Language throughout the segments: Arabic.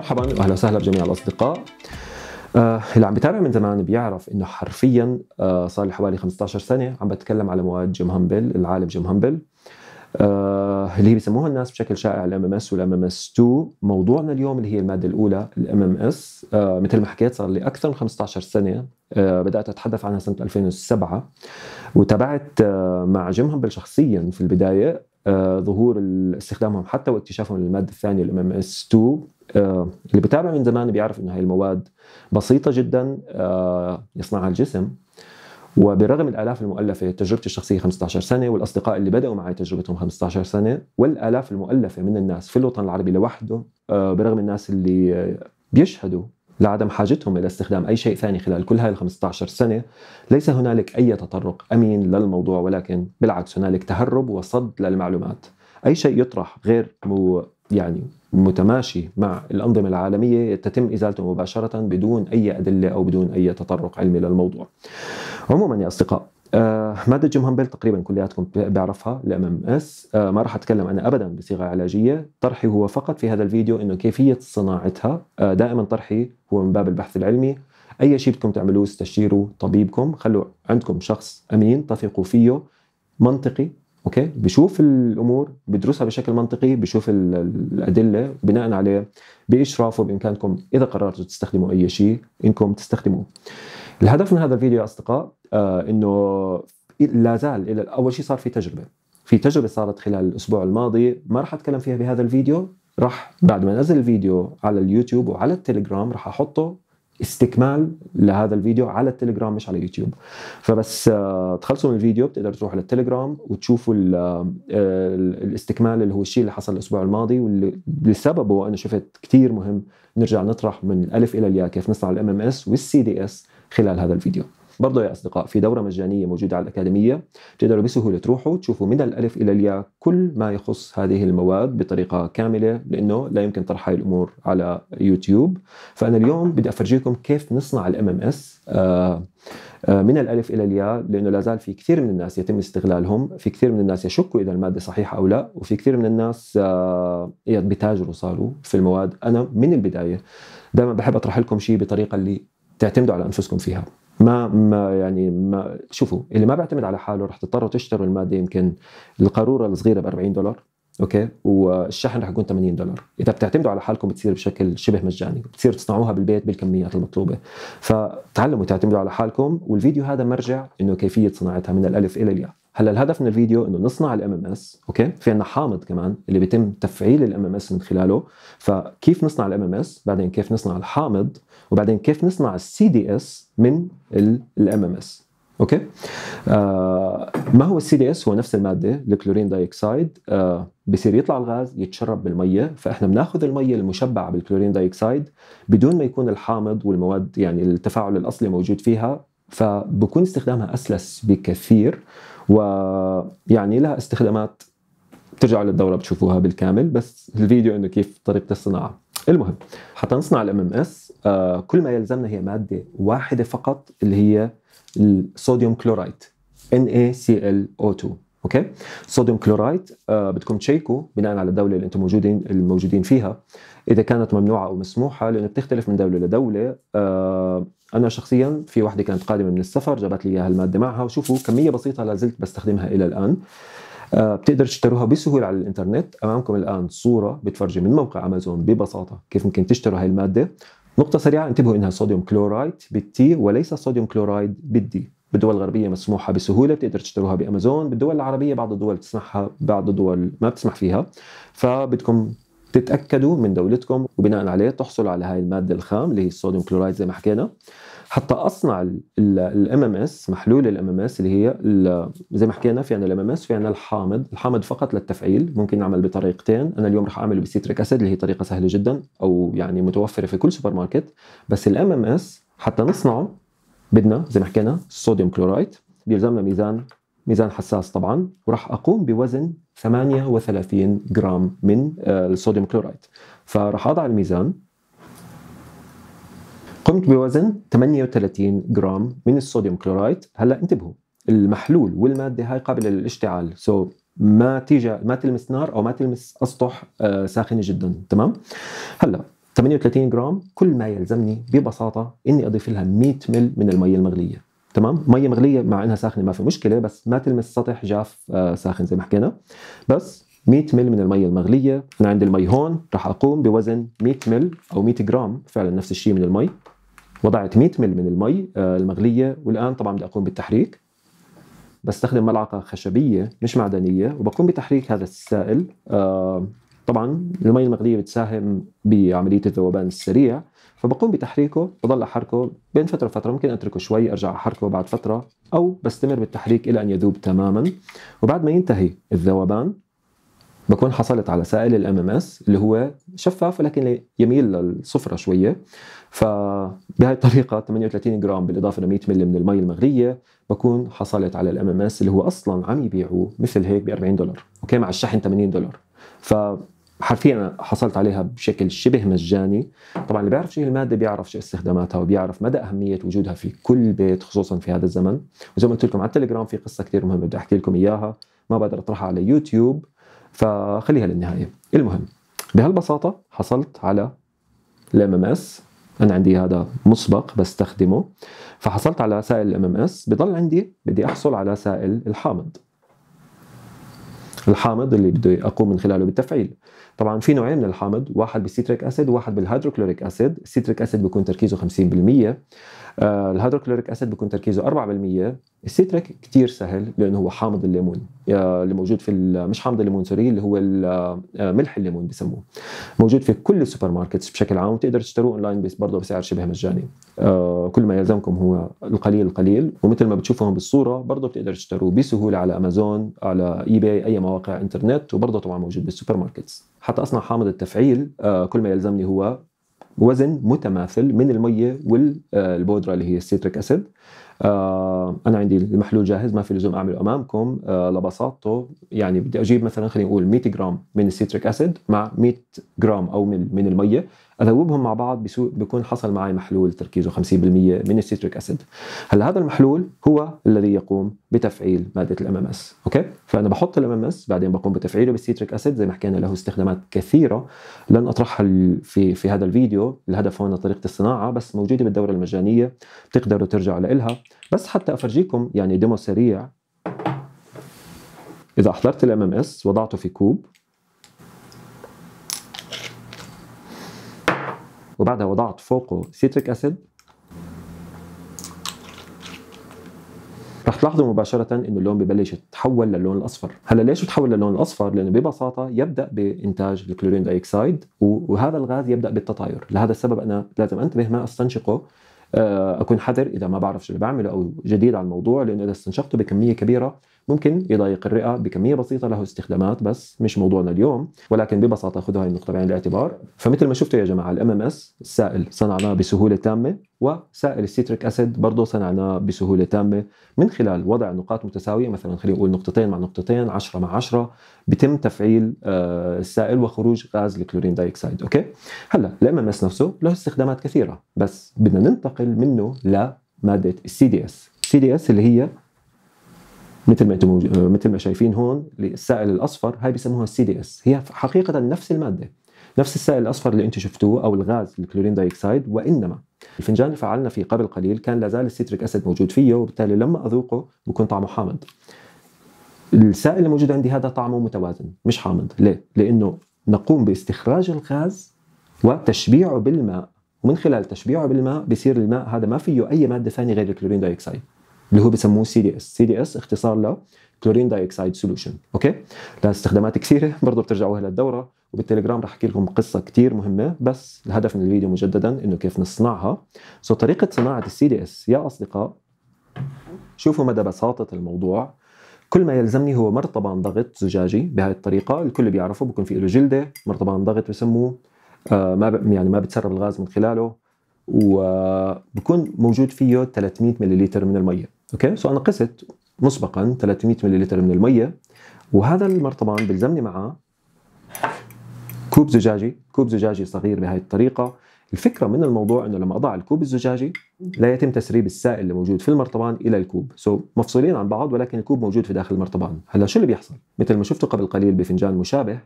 مرحبا واهلا وسهلا بجميع الاصدقاء آه اللي عم بيتابع من زمان بيعرف انه حرفيا آه صار لي حوالي 15 سنه عم بتكلم على مواد جيم همبل العالم جيم همبل آه اللي بيسموها الناس بشكل شائع الام ام اس والام ام اس 2 موضوعنا اليوم اللي هي الماده الاولى الام ام آه، اس مثل ما حكيت صار لي اكثر من 15 سنه آه بدات اتحدث عنها سنه 2007 وتابعت آه مع جيم همبل شخصيا في البدايه آه، ظهور استخدامهم حتى واكتشافهم للماده الثانيه الام ام اس 2 آه، اللي بتابع من زمان بيعرف انه هاي المواد بسيطه جدا آه، يصنعها الجسم وبرغم الالاف المؤلفه تجربتي الشخصيه 15 سنه والاصدقاء اللي بداوا معي تجربتهم 15 سنه والالاف المؤلفه من الناس في الوطن العربي لوحده آه، برغم الناس اللي بيشهدوا لعدم حاجتهم الى استخدام اي شيء ثاني خلال كل هاي ال 15 سنه، ليس هنالك اي تطرق امين للموضوع ولكن بالعكس هنالك تهرب وصد للمعلومات. اي شيء يطرح غير يعني متماشي مع الأنظمة العالمية تتم إزالته مباشرة بدون أي أدلة أو بدون أي تطرق علمي للموضوع عموما يا أصدقاء آه مادة جيم هامبل تقريبا كلياتكم بيعرفها الام ام اس آه ما راح اتكلم انا ابدا بصيغه علاجيه طرحي هو فقط في هذا الفيديو انه كيفيه صناعتها آه دائما طرحي هو من باب البحث العلمي اي شيء بدكم تعملوه استشيروا طبيبكم خلوا عندكم شخص امين تثقوا فيه منطقي اوكي بشوف الامور بدرسها بشكل منطقي بشوف الادله بناء عليه باشرافه بامكانكم اذا قررتوا تستخدموا اي شيء انكم تستخدموه الهدف من هذا الفيديو يا اصدقاء آه انه لا زال اول شيء صار في تجربه في تجربه صارت خلال الاسبوع الماضي ما راح اتكلم فيها بهذا الفيديو راح بعد ما انزل الفيديو على اليوتيوب وعلى التليجرام راح احطه استكمال لهذا الفيديو على التليجرام مش على يوتيوب فبس آه، تخلصوا من الفيديو بتقدروا تروحوا للتليجرام وتشوفوا آه، الاستكمال اللي هو الشيء اللي حصل الاسبوع الماضي واللي بسببه انا شفت كثير مهم نرجع نطرح من الالف الى الياء كيف نصنع الام ام اس والسي دي اس خلال هذا الفيديو برضه يا اصدقاء في دوره مجانيه موجوده على الاكاديميه تقدروا بسهوله تروحوا تشوفوا من الالف الى الياء كل ما يخص هذه المواد بطريقه كامله لانه لا يمكن طرح هاي الامور على يوتيوب فانا اليوم بدي افرجيكم كيف نصنع الام ام آه، اس آه، من الالف الى الياء لانه لا زال في كثير من الناس يتم استغلالهم، في كثير من الناس يشكوا اذا الماده صحيحه او لا، وفي كثير من الناس آه، بتاجروا صاروا في المواد، انا من البدايه دائما بحب اطرح لكم شيء بطريقه اللي تعتمدوا على انفسكم فيها. ما ما يعني ما شوفوا اللي ما بيعتمد على حاله رح تضطروا تشتروا الماده يمكن القاروره الصغيره ب 40 دولار اوكي والشحن رح يكون 80 دولار اذا بتعتمدوا على حالكم بتصير بشكل شبه مجاني بتصيروا تصنعوها بالبيت بالكميات المطلوبه فتعلموا تعتمدوا على حالكم والفيديو هذا مرجع انه كيفيه صناعتها من الالف الى الياء هلا الهدف من الفيديو انه نصنع الام ام اس اوكي في عندنا حامض كمان اللي بيتم تفعيل الام ام اس من خلاله فكيف نصنع الام ام اس بعدين كيف نصنع الحامض وبعدين كيف نصنع السي دي اس من الام ام اس اوكي آه، ما هو السي دي اس هو نفس الماده الكلورين دايكسايد آه بصير يطلع الغاز يتشرب بالميه فاحنا بناخذ الميه المشبعه بالكلورين دايكسايد بدون ما يكون الحامض والمواد يعني التفاعل الاصلي موجود فيها فبكون استخدامها اسلس بكثير ويعني لها استخدامات بترجعوا للدوره بتشوفوها بالكامل بس الفيديو انه كيف طريقه الصناعه المهم حتى نصنع الام ام آه، اس كل ما يلزمنا هي ماده واحده فقط اللي هي الصوديوم كلورايد NaClO2 اوكي صوديوم كلورايد آه بدكم تشيكوا بناء على الدوله اللي انتم موجودين الموجودين فيها اذا كانت ممنوعه او مسموحه لانه بتختلف من دوله لدوله آه انا شخصيا في وحده كانت قادمه من السفر جابت لي اياها الماده معها وشوفوا كميه بسيطه لا زلت بستخدمها الى الان آه، بتقدر تشتروها بسهوله على الانترنت امامكم الان صوره بتفرجي من موقع امازون ببساطه كيف ممكن تشتروا هاي الماده نقطه سريعه انتبهوا انها صوديوم كلورايد بالتي وليس صوديوم كلورايد بالدي بالدول الغربيه مسموحه بسهوله بتقدر تشتروها بامازون بالدول العربيه بعض الدول بتسمحها بعض الدول ما بتسمح فيها فبدكم تتاكدوا من دولتكم وبناء عليه تحصلوا على هاي الماده الخام اللي هي الصوديوم كلورايد زي ما حكينا حتى اصنع الام ام اس محلول الام ام اس اللي هي زي ما حكينا في عندنا الام ام اس في عندنا الحامض، الحامض فقط للتفعيل ممكن نعمل بطريقتين، انا اليوم رح اعمل بسيتريك اسيد اللي هي طريقه سهله جدا او يعني متوفره في كل سوبر ماركت، بس الام ام اس حتى نصنعه بدنا زي ما حكينا الصوديوم كلورايد بيلزمنا ميزان ميزان حساس طبعا وراح اقوم بوزن 38 جرام من آه، الصوديوم كلورايد فراح اضع الميزان قمت بوزن 38 جرام من الصوديوم كلورايد هلا انتبهوا المحلول والماده هاي قابله للاشتعال سو so ما تيجي ما تلمس نار او ما تلمس اسطح آه، ساخنه جدا تمام هلا 38 جرام كل ما يلزمني ببساطه اني اضيف لها 100 مل من المي المغليه تمام ميه مغليه مع انها ساخنه ما في مشكله بس ما تلمس سطح جاف آه، ساخن زي ما حكينا بس 100 مل من المية المغليه انا عندي المي هون راح اقوم بوزن 100 مل او 100 جرام فعلا نفس الشيء من المي وضعت 100 مل من المي آه، المغليه والان طبعا بدي اقوم بالتحريك بستخدم ملعقه خشبيه مش معدنيه وبقوم بتحريك هذا السائل آه، طبعا المي المغليه بتساهم بعمليه الذوبان السريع فبقوم بتحريكه بضل احركه بين فتره وفتره ممكن اتركه شوي ارجع احركه بعد فتره او بستمر بالتحريك الى ان يذوب تماما وبعد ما ينتهي الذوبان بكون حصلت على سائل الام ام اس اللي هو شفاف ولكن يميل للصفرة شويه فبهي الطريقه 38 جرام بالاضافه ل 100 ملي من المي المغليه بكون حصلت على الام ام اس اللي هو اصلا عم يبيعوه مثل هيك ب 40 دولار اوكي مع الشحن 80 دولار ف حرفيا حصلت عليها بشكل شبه مجاني طبعا اللي بيعرف شو هي الماده بيعرف شو استخداماتها وبيعرف مدى اهميه وجودها في كل بيت خصوصا في هذا الزمن وزي ما قلت لكم على التليجرام في قصه كثير مهمه بدي احكي لكم اياها ما بقدر اطرحها على يوتيوب فخليها للنهايه المهم بهالبساطه حصلت على الام ام اس انا عندي هذا مسبق بستخدمه فحصلت على سائل الام ام اس بضل عندي بدي احصل على سائل الحامض الحامض اللي بده اقوم من خلاله بالتفعيل طبعا في نوعين من الحامض واحد بالسيتريك اسيد وواحد بالهيدروكلوريك اسيد السيتريك اسيد بيكون تركيزه 50% آه، الهيدروكلوريك اسيد بيكون تركيزه 4% السيتريك كثير سهل لانه هو حامض الليمون اللي موجود في مش حامض الليمون سوري اللي هو آه، ملح الليمون بسموه موجود في كل السوبر ماركتس بشكل عام وتقدر تشتروه اونلاين بس برضه بسعر شبه مجاني آه، كل ما يلزمكم هو القليل القليل ومثل ما بتشوفهم بالصوره برضه بتقدر تشتروه بسهوله على امازون على اي باي اي مواقع انترنت وبرضه طبعا موجود بالسوبر ماركتس حتى اصنع حامض التفعيل كل ما يلزمني هو بوزن متماثل من الميه والبودره اللي هي السيتريك اسيد آه، انا عندي المحلول جاهز ما في لزوم اعمله امامكم آه، لبساطته يعني بدي اجيب مثلا خلينا نقول 100 جرام من السيتريك اسيد مع 100 جرام او من من الميه اذوبهم مع بعض بيكون حصل معي محلول تركيزه 50% من السيتريك اسيد هلا هذا المحلول هو الذي يقوم بتفعيل ماده الام ام اس اوكي فانا بحط الام ام اس بعدين بقوم بتفعيله بالسيتريك اسيد زي ما حكينا له استخدامات كثيره لن اطرحها في في هذا الفيديو الهدف هون طريقه الصناعه بس موجوده بالدوره المجانيه بتقدروا ترجعوا لها بس حتى افرجيكم يعني ديمو سريع اذا احضرت الام ام اس وضعته في كوب وبعدها وضعت فوقه سيتريك اسيد رح تلاحظوا مباشرة انه اللون ببلش يتحول للون الاصفر، هلا ليش بتحول للون الاصفر؟ لانه ببساطة يبدا بانتاج الكلورين دايكسايد وهذا الغاز يبدا بالتطاير، لهذا السبب انا لازم انتبه ما استنشقه آه، اكون حذر اذا ما بعرف اللي بعمله او جديد على الموضوع لانه اذا استنشقته بكميه كبيره ممكن يضايق الرئه بكميه بسيطه له استخدامات بس مش موضوعنا اليوم ولكن ببساطه خذوا هاي النقطه بعين الاعتبار فمثل ما شفتوا يا جماعه الام ام اس السائل صنعناه بسهوله تامه وسائل السيتريك اسيد برضه صنعناه بسهوله تامه من خلال وضع نقاط متساويه مثلا خلينا نقول نقطتين مع نقطتين 10 مع 10 بيتم تفعيل آه، السائل وخروج غاز الكلورين دايكسايد اوكي هلا الام ام اس نفسه له استخدامات كثيره بس بدنا ننتقل منه لماده السي دي اس السي دي اس اللي هي مثل ما انتم آه، مثل ما شايفين هون السائل الاصفر هاي بيسموها السي دي اس هي حقيقه نفس الماده نفس السائل الاصفر اللي انتم شفتوه او الغاز الكلورين دايكسايد وانما الفنجان اللي فعلنا فيه قبل قليل كان لازال السيتريك اسيد موجود فيه وبالتالي لما اذوقه بكون طعمه حامض السائل اللي موجود عندي هذا طعمه متوازن مش حامض ليه لانه نقوم باستخراج الغاز وتشبيعه بالماء ومن خلال تشبيعه بالماء بصير الماء هذا ما فيه اي ماده ثانيه غير الكلورين دايوكسيد اللي هو بسموه سي دي اس سي دي اس اختصار له كلورين دايوكسيد سولوشن اوكي لها استخدامات كثيره برضه بترجعوها للدوره وبالتليجرام رح احكي لكم قصه كثير مهمه بس الهدف من الفيديو مجددا انه كيف نصنعها سو so, طريقه صناعه السي دي اس يا اصدقاء شوفوا مدى بساطه الموضوع كل ما يلزمني هو مرطبان ضغط زجاجي بهذه الطريقه الكل بيعرفه بكون في له جلده مرطبان ضغط بسموه آه ما ب... يعني ما بتسرب الغاز من خلاله وبكون آه، موجود فيه 300 مللتر من الميه اوكي سو انا قست مسبقا 300 مللتر من الميه وهذا المرطبان بيلزمني معه كوب زجاجي كوب زجاجي صغير بهذه الطريقة الفكرة من الموضوع أنه لما أضع الكوب الزجاجي لا يتم تسريب السائل اللي موجود في المرطبان إلى الكوب سو so, مفصولين عن بعض ولكن الكوب موجود في داخل المرطبان هلا شو اللي بيحصل مثل ما شفتوا قبل قليل بفنجان مشابه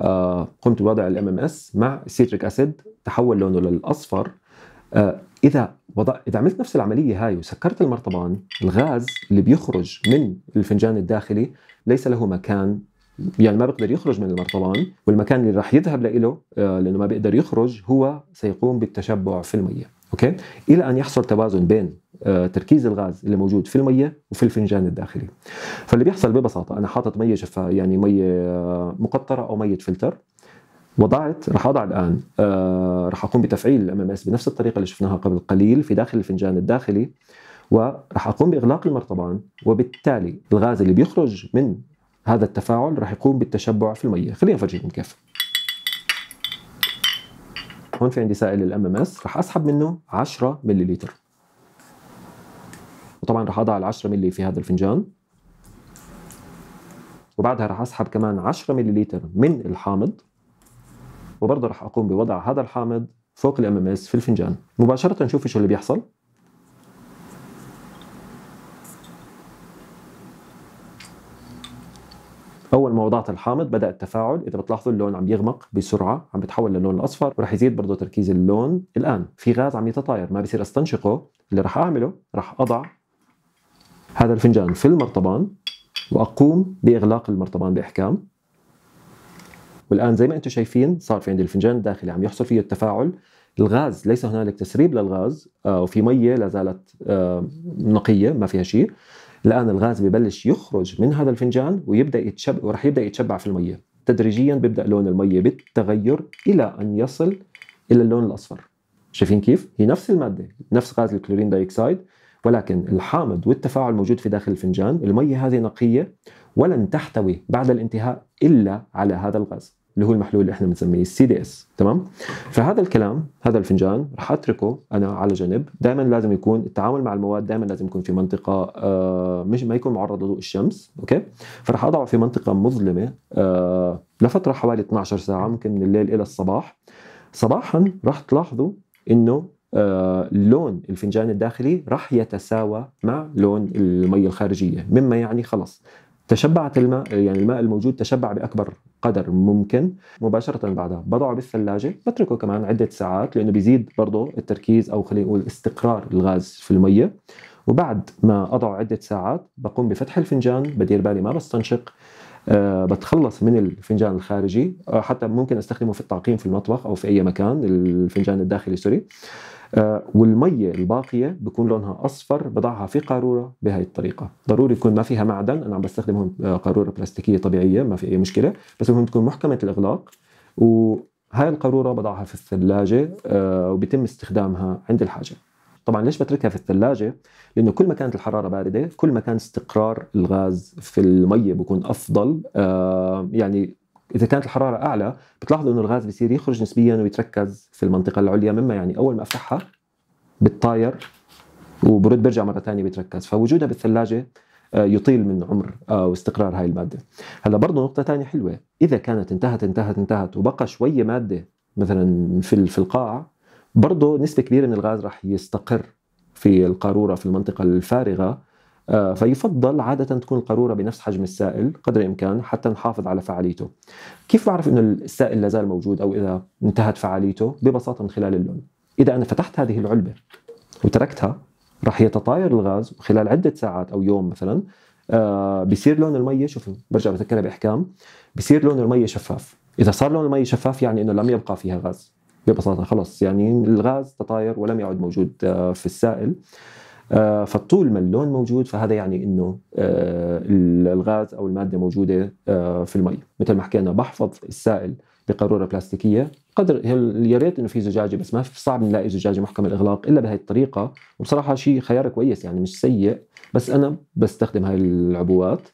آه قمت بوضع الـ ام مع سيتريك اسيد تحول لونه للاصفر آه اذا وضع اذا عملت نفس العمليه هاي وسكرت المرطبان الغاز اللي بيخرج من الفنجان الداخلي ليس له مكان يعني ما بيقدر يخرج من المرطبان والمكان اللي راح يذهب له آه، لانه ما بيقدر يخرج هو سيقوم بالتشبع في الميه اوكي الى ان يحصل توازن بين آه، تركيز الغاز اللي موجود في الميه وفي الفنجان الداخلي فاللي بيحصل ببساطه انا حاطط ميه شفا يعني ميه آه، مقطره او ميه فلتر وضعت راح اضع الان راح اقوم بتفعيل الام ام اس بنفس الطريقه اللي شفناها قبل قليل في داخل الفنجان الداخلي وراح اقوم باغلاق المرطبان وبالتالي الغاز اللي بيخرج من هذا التفاعل راح يقوم بالتشبع في الميه خلينا نفرجيكم كيف هون في عندي سائل الام ام اس راح اسحب منه 10 ملل وطبعا راح اضع ال 10 مللي في هذا الفنجان وبعدها راح اسحب كمان 10 ملل من الحامض وبرضه راح اقوم بوضع هذا الحامض فوق الام ام اس في الفنجان مباشره نشوف شو اللي بيحصل اول ما وضعت الحامض بدا التفاعل اذا بتلاحظوا اللون عم يغمق بسرعه عم بيتحول للون الاصفر ورح يزيد برضه تركيز اللون الان في غاز عم يتطاير ما بصير استنشقه اللي رح اعمله رح اضع هذا الفنجان في المرطبان واقوم باغلاق المرطبان باحكام والان زي ما انتم شايفين صار في عندي الفنجان الداخلي عم يحصل فيه التفاعل الغاز ليس هنالك تسريب للغاز آه، وفي ميه لا زالت آه، نقيه ما فيها شيء الان الغاز ببلش يخرج من هذا الفنجان ويبدا يتشب ورح يبدا يتشبع في الميه تدريجيا بيبدا لون الميه بالتغير الى ان يصل الى اللون الاصفر شايفين كيف هي نفس الماده نفس غاز الكلورين دايكسايد ولكن الحامض والتفاعل موجود في داخل الفنجان الميه هذه نقيه ولن تحتوي بعد الانتهاء الا على هذا الغاز اللي هو المحلول اللي احنا بنسميه السي دي اس تمام فهذا الكلام هذا الفنجان راح اتركه انا على جنب دائما لازم يكون التعامل مع المواد دائما لازم يكون في منطقه آه مش ما يكون معرض لضوء الشمس اوكي فراح اضعه في منطقه مظلمه آه لفتره حوالي 12 ساعه ممكن من الليل الى الصباح صباحا راح تلاحظوا انه آه لون الفنجان الداخلي راح يتساوى مع لون المي الخارجيه مما يعني خلص تشبعت الماء يعني الماء الموجود تشبع باكبر قدر ممكن مباشره بعدها بضعه بالثلاجه بتركه كمان عده ساعات لانه بيزيد برضه التركيز او خلينا نقول استقرار الغاز في الميه وبعد ما اضعه عده ساعات بقوم بفتح الفنجان بدير بالي ما بستنشق أه بتخلص من الفنجان الخارجي أه حتى ممكن استخدمه في التعقيم في المطبخ او في اي مكان الفنجان الداخلي سوري آه، والميه الباقيه بكون لونها اصفر بضعها في قاروره بهي الطريقه ضروري يكون ما فيها معدن انا عم بستخدم هون آه، قاروره بلاستيكيه طبيعيه ما في اي مشكله بس المهم تكون محكمه الاغلاق وهاي القاروره بضعها في الثلاجه آه، وبيتم استخدامها عند الحاجه طبعا ليش بتركها في الثلاجه لانه كل ما كانت الحراره بارده كل ما كان استقرار الغاز في الميه بكون افضل يعني اذا كانت الحراره اعلى بتلاحظوا انه الغاز بصير يخرج نسبيا ويتركز في المنطقه العليا مما يعني اول ما افتحها بتطاير وبرد برجع مره ثانيه بيتركز فوجودها بالثلاجه آه، يطيل من عمر آه، واستقرار هاي الماده هلا برضه نقطه ثانيه حلوه اذا كانت انتهت انتهت انتهت وبقى شويه ماده مثلا في في القاع برضه نسبه كبيره من الغاز راح يستقر في القاروره في المنطقه الفارغه آه، فيفضل عادة تكون القارورة بنفس حجم السائل قدر الإمكان حتى نحافظ على فعاليته كيف بعرف أنه السائل لا زال موجود أو إذا انتهت فعاليته ببساطة من خلال اللون إذا أنا فتحت هذه العلبة وتركتها راح يتطاير الغاز خلال عدة ساعات أو يوم مثلا آه، بصير لون المية شوف برجع بذكرها بإحكام بصير لون المية شفاف إذا صار لون المية شفاف يعني أنه لم يبقى فيها غاز ببساطة خلص يعني الغاز تطاير ولم يعد موجود آه، في السائل آه، فطول ما اللون موجود فهذا يعني انه آه، الغاز او الماده موجوده آه، في المي مثل ما حكينا بحفظ السائل بقاروره بلاستيكيه قدر يا ريت انه في زجاجه بس ما في صعب نلاقي زجاجه محكمه الاغلاق الا بهي الطريقه وبصراحه شيء خيار كويس يعني مش سيء بس انا بستخدم هاي العبوات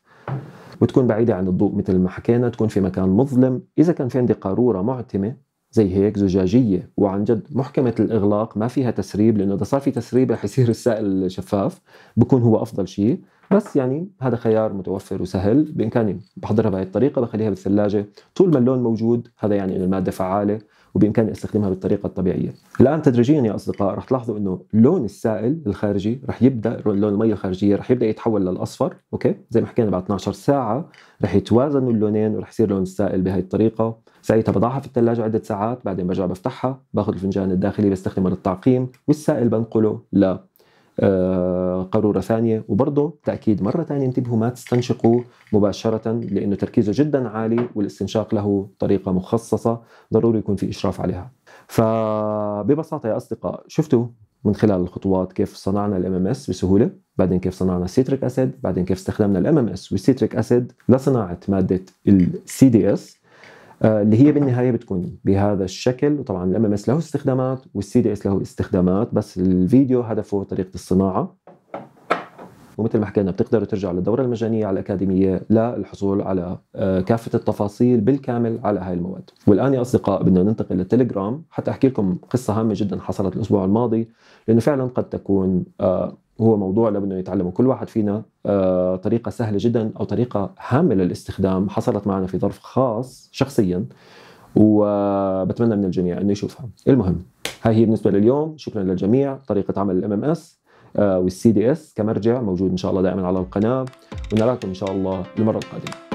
وتكون بعيده عن الضوء مثل ما حكينا تكون في مكان مظلم اذا كان في عندي قاروره معتمه زي هيك زجاجيه وعن جد محكمه الاغلاق ما فيها تسريب لانه اذا صار في تسريب رح يصير السائل شفاف بكون هو افضل شيء بس يعني هذا خيار متوفر وسهل بامكاني بحضرها بهي الطريقه بخليها بالثلاجه طول ما اللون موجود هذا يعني انه الماده فعاله وبامكاني استخدمها بالطريقه الطبيعيه. الان تدريجيا يا اصدقاء رح تلاحظوا انه لون السائل الخارجي رح يبدا لون الميه الخارجيه رح يبدا يتحول للاصفر، اوكي؟ زي ما حكينا بعد 12 ساعه رح يتوازنوا اللونين ورح يصير لون السائل بهي الطريقه، ساعتها بضعها في الثلاجه عده ساعات، بعدين برجع بفتحها، باخذ الفنجان الداخلي بستخدمه للتعقيم، والسائل بنقله ل آه، قارورة ثانية وبرضه تأكيد مرة ثانية انتبهوا ما تستنشقوا مباشرة لأنه تركيزه جدا عالي والاستنشاق له طريقة مخصصة ضروري يكون في إشراف عليها فببساطة يا أصدقاء شفتوا من خلال الخطوات كيف صنعنا الام ام اس بسهوله بعدين كيف صنعنا السيتريك اسيد بعدين كيف استخدمنا الام ام اس والسيتريك اسيد لصناعه ماده السي دي اس آه، اللي هي بالنهايه بتكون بهذا الشكل وطبعا الام ام اس له استخدامات والسي دي اس له استخدامات بس الفيديو هدفه طريقه الصناعه ومثل ما حكينا بتقدروا ترجعوا للدوره المجانيه على الاكاديميه للحصول على آه، كافه التفاصيل بالكامل على هاي المواد والان يا اصدقاء بدنا ننتقل للتليجرام حتى احكي لكم قصه هامه جدا حصلت الاسبوع الماضي لانه فعلا قد تكون آه، هو موضوع لابد يتعلمه كل واحد فينا آه، طريقة سهلة جدا أو طريقة هامة للاستخدام حصلت معنا في ظرف خاص شخصيا وبتمنى من الجميع أنه يشوفها المهم هاي هي بالنسبة لليوم شكرا للجميع طريقة عمل الام ام آه، اس والسي دي اس كمرجع موجود إن شاء الله دائما على القناة ونراكم إن شاء الله المرة القادمة